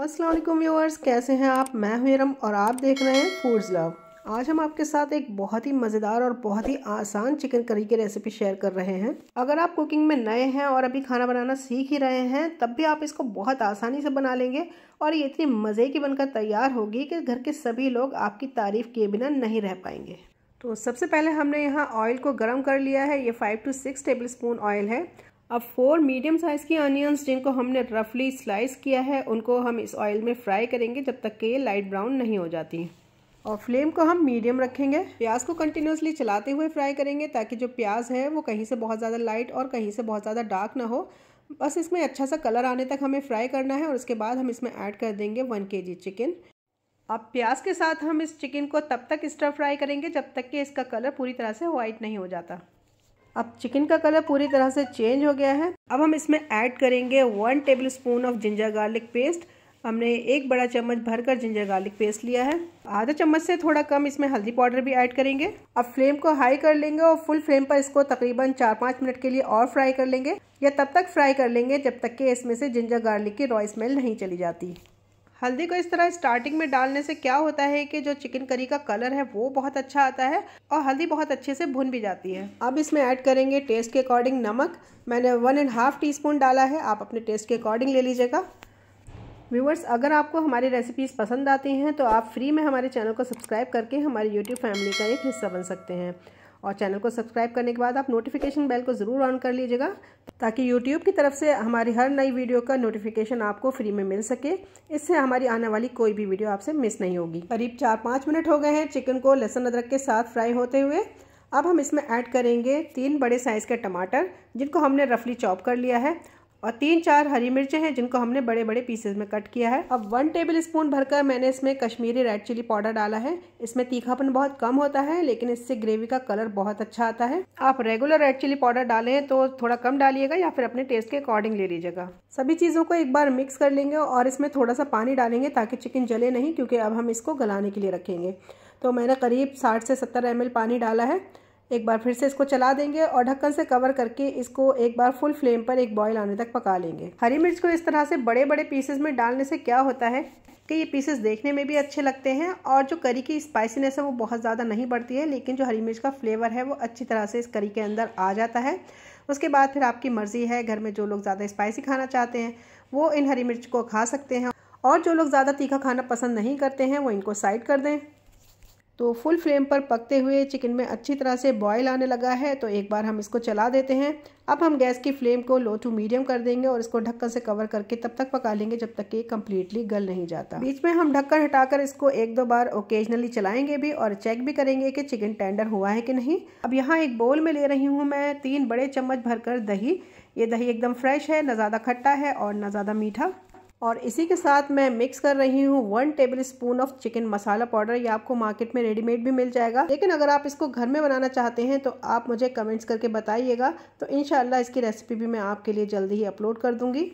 Aslam viewers कैसे हैं आप मैं हूं इरम और आप देख रहे हैं फूड्स लव आज हम आपके साथ एक बहुत ही मज़ेदार और बहुत ही आसान चिकन करी की रेसिपी शेयर कर रहे हैं अगर आप कुकिंग में नए हैं और अभी खाना बनाना सीख ही रहे हैं तब भी आप इसको बहुत आसानी से बना लेंगे और ये इतनी मज़े की बनकर तैयार होगी कि घर के सभी लोग आपकी तारीफ़ किए बिना नहीं रह पाएंगे तो सबसे पहले हमने यहाँ ऑयल को गर्म कर लिया है ये five to six tablespoon oil है अब फोर मीडियम साइज़ की अनियंस जिनको हमने रफली स्लाइस किया है उनको हम इस ऑयल में फ्राई करेंगे जब तक कि ये लाइट ब्राउन नहीं हो जाती और फ्लेम को हम मीडियम रखेंगे प्याज को कंटिन्यूसली चलाते हुए फ्राई करेंगे ताकि जो प्याज है वो कहीं से बहुत ज़्यादा लाइट और कहीं से बहुत ज़्यादा डार्क ना हो बस इसमें अच्छा सा कलर आने तक हमें फ्राई करना है और उसके बाद हम इसमें ऐड कर देंगे वन के चिकन अब प्याज के साथ हम इस चिकन को तब तक स्टर फ्राई करेंगे जब तक कि इसका कलर पूरी तरह से वाइट नहीं हो जाता अब चिकन का कलर पूरी तरह से चेंज हो गया है अब हम इसमें ऐड करेंगे one tablespoon of ginger garlic paste हमने एक बड़ा चम्मच भरकर जिंजर गार्लिक पेस्ट लिया है आधा चम्मच से थोड़ा कम इसमें हल्दी पाउडर भी ऐड करेंगे अब फ्लेम को हाई कर लेंगे और फुल फ्लेम पर इसको तकरीबन चार पाँच मिनट के लिए और फ्राई कर लेंगे या तब तक फ्राई कर लेंगे जब तक कि इसमें से जिंजर गार्लिक की रॉय स्मेल नहीं चली जाती हल्दी को इस तरह स्टार्टिंग में डालने से क्या होता है कि जो चिकन करी का कलर है वो बहुत अच्छा आता है और हल्दी बहुत अच्छे से भुन भी जाती है अब इसमें ऐड करेंगे टेस्ट के अकॉर्डिंग नमक मैंने one and half teaspoon डाला है आप अपने टेस्ट के अकॉर्डिंग ले लीजिएगा व्यूवर्स अगर आपको हमारी रेसिपीज़ पसंद आती हैं तो आप फ्री में हमारे चैनल को सब्सक्राइब करके हमारे यूट्यूब फैमिली का एक हिस्सा बन सकते हैं और चैनल को सब्सक्राइब करने के बाद आप नोटिफिकेशन बेल को ज़रूर ऑन कर लीजिएगा ताकि यूट्यूब की तरफ से हमारी हर नई वीडियो का नोटिफिकेशन आपको फ्री में मिल सके इससे हमारी आने वाली कोई भी वीडियो आपसे मिस नहीं होगी करीब चार पाँच मिनट हो गए हैं चिकन को लहसुन अदरक के साथ फ्राई होते हुए अब हम इसमें ऐड करेंगे तीन बड़े साइज़ के टमाटर जिनको हमने रफली चॉप कर लिया है और तीन चार हरी मिर्चें हैं जिनको हमने बड़े बड़े पीसेज में कट किया है अब वन टेबल स्पून भरकर मैंने इसमें कश्मीरी रेड चिली पाउडर डाला है इसमें तीखापन बहुत कम होता है लेकिन इससे ग्रेवी का कलर बहुत अच्छा आता है आप रेगुलर रेड चिली पाउडर डालें तो थोड़ा कम डालिएगा या फिर अपने टेस्ट के अकॉर्डिंग ले लीजिएगा सभी चीज़ों को एक बार मिक्स कर लेंगे और इसमें थोड़ा सा पानी डालेंगे ताकि चिकन जले नहीं क्योंकि अब हम इसको गलाने के लिए रखेंगे तो मैंने करीब साठ से सत्तर एम पानी डाला है एक बार फिर से इसको चला देंगे और ढक्कन से कवर करके इसको एक बार फुल फ्लेम पर एक बॉयल आने तक पका लेंगे हरी मिर्च को इस तरह से बड़े बड़े पीसेस में डालने से क्या होता है कि ये पीसेस देखने में भी अच्छे लगते हैं और जो करी की स्पाइसीनेस है वो बहुत ज़्यादा नहीं बढ़ती है लेकिन जो हरी मिर्च का फ्लेवर है वो अच्छी तरह से इस करी के अंदर आ जाता है उसके बाद फिर आपकी मर्ज़ी है घर में जो लोग ज़्यादा स्पाइसी खाना चाहते हैं वो इन हरी मिर्च को खा सकते हैं और जो लोग ज़्यादा तीखा खाना पसंद नहीं करते हैं वो इनको साइड कर दें तो फुल फ्लेम पर पकते हुए चिकन में अच्छी तरह से बॉयल आने लगा है तो एक बार हम इसको चला देते हैं अब हम गैस की फ्लेम को लो टू मीडियम कर देंगे और इसको ढक्कन से कवर करके तब तक पका लेंगे जब तक कि कम्प्लीटली गल नहीं जाता बीच में हम ढक्कन हटाकर इसको एक दो बार ओकेजनली चलाएंगे भी और चेक भी करेंगे कि चिकन टेंडर हुआ है कि नहीं अब यहाँ एक बोल में ले रही हूँ मैं तीन बड़े चम्मच भरकर दही ये दही एकदम फ्रेश है ना ज़्यादा खट्टा है और ना ज़्यादा मीठा और इसी के साथ मैं मिक्स कर रही हूँ one tablespoon of chicken masala powder ये आपको मार्केट में रेडीमेड भी मिल जाएगा लेकिन अगर आप इसको घर में बनाना चाहते हैं तो आप मुझे कमेंट्स करके बताइएगा तो इन इसकी रेसिपी भी मैं आपके लिए जल्दी ही अपलोड कर दूँगी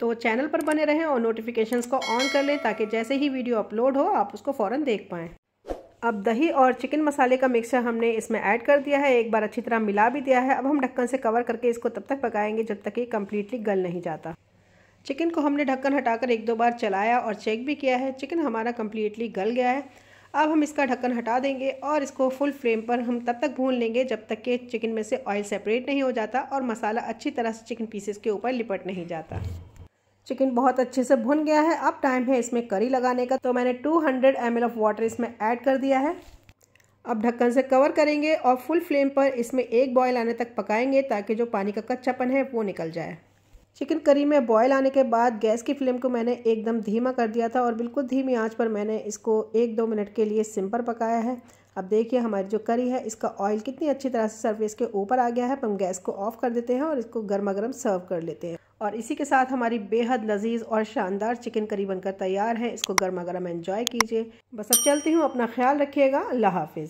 तो चैनल पर बने रहें और नोटिफिकेशन को ऑन कर लें ताकि जैसे ही वीडियो अपलोड हो आप उसको फ़ौरन देख पाएँ अब दही और चिकन मसाले का मिक्सचर हमने इसमें ऐड कर दिया है एक बार अच्छी तरह मिला भी दिया है अब हम ढक्कन से कवर करके इसको तब तक पकाएंगे जब तक ये कम्प्लीटली गल नहीं जाता चिकन को हमने ढक्कन हटाकर एक दो बार चलाया और चेक भी किया है चिकन हमारा कम्प्लीटली गल गया है अब हम इसका ढक्कन हटा देंगे और इसको फुल फ्लेम पर हम तब तक भून लेंगे जब तक कि चिकन में से ऑयल सेपरेट नहीं हो जाता और मसाला अच्छी तरह से चिकन पीसेस के ऊपर लिपट नहीं जाता चिकन बहुत अच्छे से भुन गया है अब टाइम है इसमें करी लगाने का तो मैंने 200 हंड्रेड ऑफ वाटर इसमें ऐड कर दिया है अब ढक्कन से कवर करेंगे और फुल फ्लेम पर इसमें एक बॉयल आने तक पकाएंगे ताकि जो पानी का कच्चापन है वो निकल जाए चिकन करी में बॉयल आने के बाद गैस की फ्लेम को मैंने एकदम धीमा कर दिया था और बिल्कुल धीमी आंच पर मैंने इसको एक दो मिनट के लिए सिम पकाया है अब देखिए हमारी जो करी है इसका ऑयल कितनी अच्छी तरह से सरफेस के ऊपर आ गया है हम गैस को ऑफ कर देते हैं और इसको गर्मा गर्म सर्व कर लेते हैं और इसी के साथ हमारी बेहद लजीज और शानदार चिकन करी बनकर तैयार है इसको गर्मा गर्म एंजॉय कीजिए बस अब चलती हूँ अपना ख्याल रखिएगा अल्लाह हाफिज़